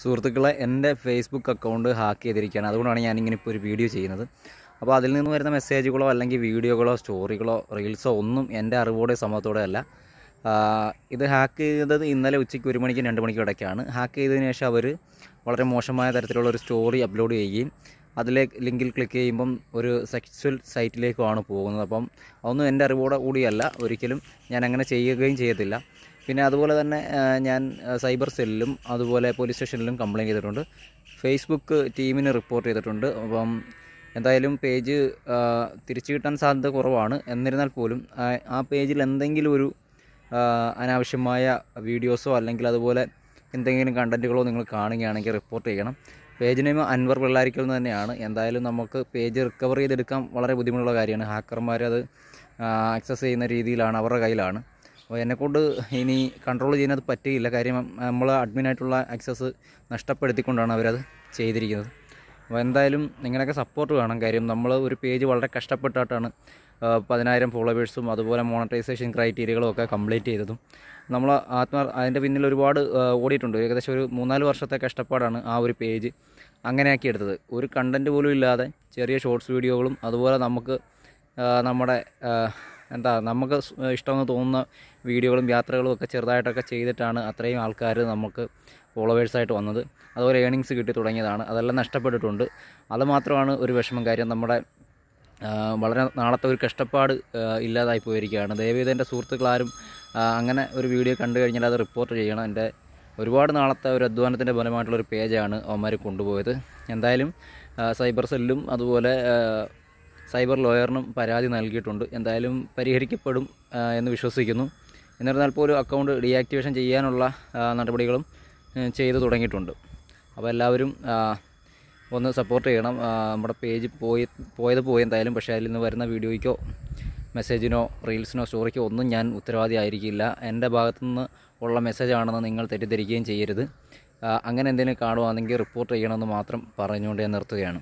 സുഹൃത്തുക്കളെ എൻ്റെ Facebook account hack ചെയ്തിരിക്കുകയാണ് അതുകൊണ്ടാണ് ഞാനിങ്ങനെ ഇപ്പോൾ ഒരു വീഡിയോ ചെയ്യുന്നത് അപ്പോൾ അതിൽ നിന്ന് വരുന്ന മെസ്സേജുകളോ അല്ലെങ്കിൽ വീഡിയോകളോ സ്റ്റോറികളോ റീൽസോ ഒന്നും എൻ്റെ അറിവോടെ സമൂഹത്തോടെ അല്ല ഇത് ഹാക്ക് ചെയ്തത് ഇന്നലെ ഉച്ചയ്ക്ക് ഒരു മണിക്കും രണ്ട് മണിക്കും ഇടയ്ക്കാണ് ഹാക്ക് ചെയ്തതിന് ശേഷം അവർ വളരെ മോശമായ തരത്തിലുള്ള ഒരു സ്റ്റോറി അപ്ലോഡ് ചെയ്യുകയും അതിലേക്ക് ലിങ്കിൽ ക്ലിക്ക് ചെയ്യുമ്പം ഒരു സെക്സ്വൽ സൈറ്റിലേക്കുമാണ് പോകുന്നത് അപ്പം അതൊന്നും എൻ്റെ അറിവോടെ കൂടിയല്ല ഒരിക്കലും ഞാൻ അങ്ങനെ ചെയ്യുകയും ചെയ്യത്തില്ല പിന്നെ അതുപോലെ തന്നെ ഞാൻ സൈബർ സെല്ലിലും അതുപോലെ പോലീസ് സ്റ്റേഷനിലും കംപ്ലയിൻറ്റ് ചെയ്തിട്ടുണ്ട് ഫേസ്ബുക്ക് ടീമിന് റിപ്പോർട്ട് ചെയ്തിട്ടുണ്ട് അപ്പം എന്തായാലും പേജ് തിരിച്ചു കിട്ടാൻ സാധ്യത കുറവാണ് എന്നിരുന്നാൽ പോലും ആ പേജിൽ എന്തെങ്കിലും ഒരു അനാവശ്യമായ വീഡിയോസോ അല്ലെങ്കിൽ അതുപോലെ എന്തെങ്കിലും കണ്ടൻറ്റുകളോ നിങ്ങൾ കാണുകയാണെങ്കിൽ റിപ്പോർട്ട് ചെയ്യണം പേജ് നെയിം അൻവർ പിള്ളാരിക്കൽ എന്ന് തന്നെയാണ് എന്തായാലും നമുക്ക് പേജ് റിക്കവർ ചെയ്തെടുക്കാൻ വളരെ ബുദ്ധിമുട്ടുള്ള കാര്യമാണ് ഹാക്കർമാർ അത് ആക്സസ് ചെയ്യുന്ന രീതിയിലാണ് അവരുടെ കയ്യിലാണ് അപ്പോൾ എന്നെക്കൊണ്ട് ഇനി കൺട്രോൾ അത് പറ്റുകയില്ല കാര്യം നമ്മൾ അഡ്മിനായിട്ടുള്ള ആക്സസ് നഷ്ടപ്പെടുത്തിക്കൊണ്ടാണ് അവരത് ചെയ്തിരിക്കുന്നത് അപ്പോൾ എന്തായാലും നിങ്ങളൊക്കെ സപ്പോർട്ട് വേണം കാര്യം നമ്മൾ ഒരു പേജ് വളരെ കഷ്ടപ്പെട്ടിട്ടാണ് പതിനായിരം ഫോളോവേഴ്സും അതുപോലെ മോണറ്റൈസേഷൻ ക്രൈറ്റീരിയകളും ഒക്കെ കംപ്ലീറ്റ് ചെയ്തതും നമ്മൾ ആത്മ അതിൻ്റെ പിന്നിൽ ഒരുപാട് ഓടിയിട്ടുണ്ട് ഏകദേശം ഒരു മൂന്നാല് വർഷത്തെ കഷ്ടപ്പാടാണ് ആ ഒരു പേജ് അങ്ങനെയാക്കി എടുത്തത് ഒരു കണ്ടൻറ്റ് പോലും ഇല്ലാതെ ചെറിയ ഷോർട്സ് വീഡിയോകളും അതുപോലെ നമുക്ക് നമ്മുടെ എന്താ നമുക്ക് ഇഷ്ടമെന്ന് തോന്നുന്ന വീഡിയോകളും യാത്രകളും ഒക്കെ ചെറുതായിട്ടൊക്കെ ചെയ്തിട്ടാണ് അത്രയും ആൾക്കാർ നമുക്ക് ഫോളോവേഴ്സായിട്ട് വന്നത് അതുപോലെ ഏണിങ്സ് കിട്ടി തുടങ്ങിയതാണ് അതെല്ലാം നഷ്ടപ്പെട്ടിട്ടുണ്ട് അതുമാത്രമാണ് ഒരു വിഷമം കാര്യം നമ്മുടെ വളരെ നാളത്തെ ഒരു കഷ്ടപ്പാട് ഇല്ലാതായി പോയിരിക്കുകയാണ് ദയവേത് എൻ്റെ സുഹൃത്തുക്കളാരും അങ്ങനെ ഒരു വീഡിയോ കണ്ടു കഴിഞ്ഞാൽ അത് റിപ്പോർട്ട് ചെയ്യണം എൻ്റെ ഒരുപാട് നാളത്തെ ഒരു അധ്വാനത്തിൻ്റെ ഫലമായിട്ടുള്ളൊരു പേജാണ് അവന്മാർ കൊണ്ടുപോയത് എന്തായാലും സൈബർ സെല്ലും അതുപോലെ സൈബർ ലോയറിനും പരാതി നൽകിയിട്ടുണ്ട് എന്തായാലും പരിഹരിക്കപ്പെടും എന്ന് വിശ്വസിക്കുന്നു എന്നിരുന്നാൽ പോലും അക്കൗണ്ട് ഡീആക്ടിവേഷൻ ചെയ്യാനുള്ള നടപടികളും ചെയ്തു തുടങ്ങിയിട്ടുണ്ട് അപ്പോൾ എല്ലാവരും ഒന്ന് സപ്പോർട്ട് ചെയ്യണം നമ്മുടെ പേജ് പോയി പോയത് പോയി എന്തായാലും പക്ഷേ അതിൽ നിന്ന് വരുന്ന വീഡിയോയ്ക്കോ മെസ്സേജിനോ റീൽസിനോ സ്റ്റോറിക്കോ ഒന്നും ഞാൻ ഉത്തരവാദി ആയിരിക്കില്ല എൻ്റെ ഭാഗത്തുനിന്ന് ഉള്ള മെസ്സേജാണെന്ന് നിങ്ങൾ തെറ്റിദ്ധരിക്കുകയും ചെയ്യരുത് അങ്ങനെ എന്തെങ്കിലും കാണുവാണെങ്കിൽ റിപ്പോർട്ട് ചെയ്യണമെന്ന് മാത്രം പറഞ്ഞുകൊണ്ട് ഞാൻ നിർത്തുകയാണ്